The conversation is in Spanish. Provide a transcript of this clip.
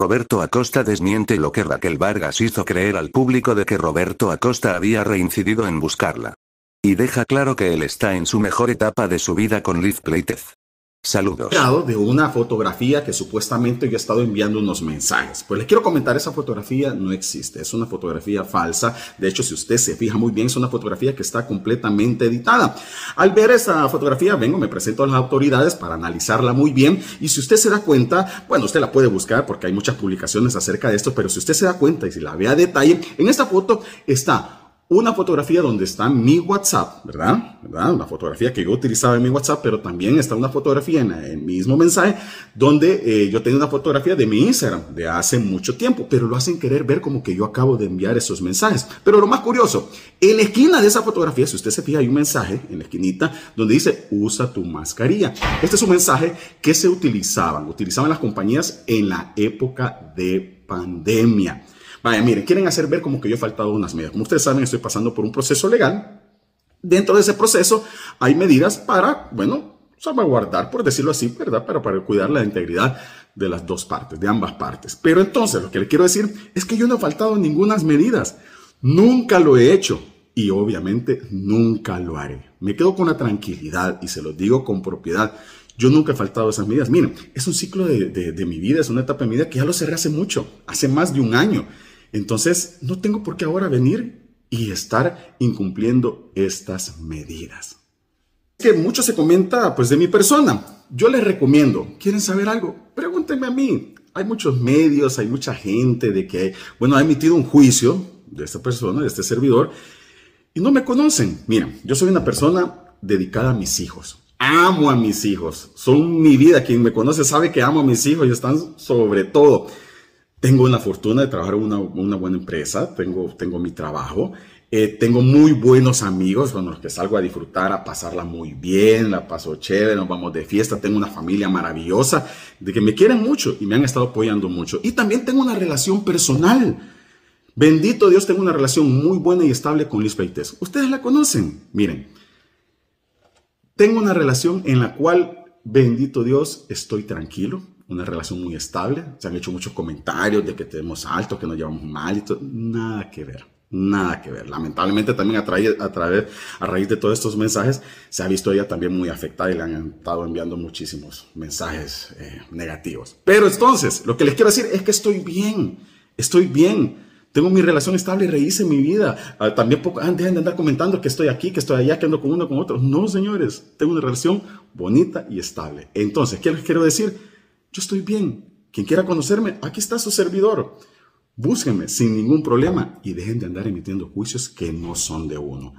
Roberto Acosta desmiente lo que Raquel Vargas hizo creer al público de que Roberto Acosta había reincidido en buscarla. Y deja claro que él está en su mejor etapa de su vida con Liz Pleitez. Saludos. De una fotografía que supuestamente yo he estado enviando unos mensajes. Pues les quiero comentar, esa fotografía no existe, es una fotografía falsa. De hecho, si usted se fija muy bien, es una fotografía que está completamente editada. Al ver esa fotografía, vengo, me presento a las autoridades para analizarla muy bien. Y si usted se da cuenta, bueno, usted la puede buscar porque hay muchas publicaciones acerca de esto, pero si usted se da cuenta y si la ve a detalle, en esta foto está una fotografía donde está mi WhatsApp, ¿verdad? Una fotografía que yo utilizaba en mi WhatsApp, pero también está una fotografía en el mismo mensaje donde eh, yo tenía una fotografía de mi Instagram de hace mucho tiempo, pero lo hacen querer ver como que yo acabo de enviar esos mensajes. Pero lo más curioso, en la esquina de esa fotografía, si usted se fija, hay un mensaje en la esquinita donde dice usa tu mascarilla. Este es un mensaje que se utilizaban, utilizaban las compañías en la época de pandemia. Vaya, miren, quieren hacer ver como que yo he faltado unas medidas. Como ustedes saben, estoy pasando por un proceso legal. Dentro de ese proceso hay medidas para, bueno, salvaguardar, por decirlo así, ¿verdad? Pero para cuidar la integridad de las dos partes, de ambas partes. Pero entonces, lo que le quiero decir es que yo no he faltado ninguna medidas. Nunca lo he hecho y obviamente nunca lo haré. Me quedo con la tranquilidad y se los digo con propiedad. Yo nunca he faltado esas medidas. Miren, es un ciclo de, de, de mi vida, es una etapa de mi vida que ya lo cerré hace mucho, hace más de un año. Entonces, no tengo por qué ahora venir y estar incumpliendo estas medidas. Que mucho se comenta pues de mi persona. Yo les recomiendo, ¿quieren saber algo? Pregúntenme a mí. Hay muchos medios, hay mucha gente de que, bueno, ha emitido un juicio de esta persona, de este servidor, y no me conocen. Mira, yo soy una persona dedicada a mis hijos. Amo a mis hijos. Son mi vida. Quien me conoce sabe que amo a mis hijos y están sobre todo tengo la fortuna de trabajar en una, buena empresa, tengo, tengo mi trabajo, eh, tengo muy buenos amigos con los que salgo a disfrutar, a pasarla muy bien, la paso chévere, nos vamos de fiesta, tengo una familia maravillosa, de que me quieren mucho y me han estado apoyando mucho. Y también tengo una relación personal. Bendito Dios, tengo una relación muy buena y estable con Liz Peites. Ustedes la conocen, miren. Tengo una relación en la cual, bendito Dios, estoy tranquilo, una relación muy estable. Se han hecho muchos comentarios de que tenemos alto, que nos llevamos mal y todo. Nada que ver. Nada que ver. Lamentablemente también a, a, través, a raíz de todos estos mensajes se ha visto ella también muy afectada y le han estado enviando muchísimos mensajes eh, negativos. Pero entonces, lo que les quiero decir es que estoy bien, estoy bien. Tengo mi relación estable y rehice mi vida. Ah, también poco, ah, dejen de andar comentando que estoy aquí, que estoy allá, que ando con uno, con otro. No, señores, tengo una relación bonita y estable. Entonces, ¿qué les quiero decir? Yo estoy bien. Quien quiera conocerme, aquí está su servidor. Búsquenme sin ningún problema y dejen de andar emitiendo juicios que no son de uno.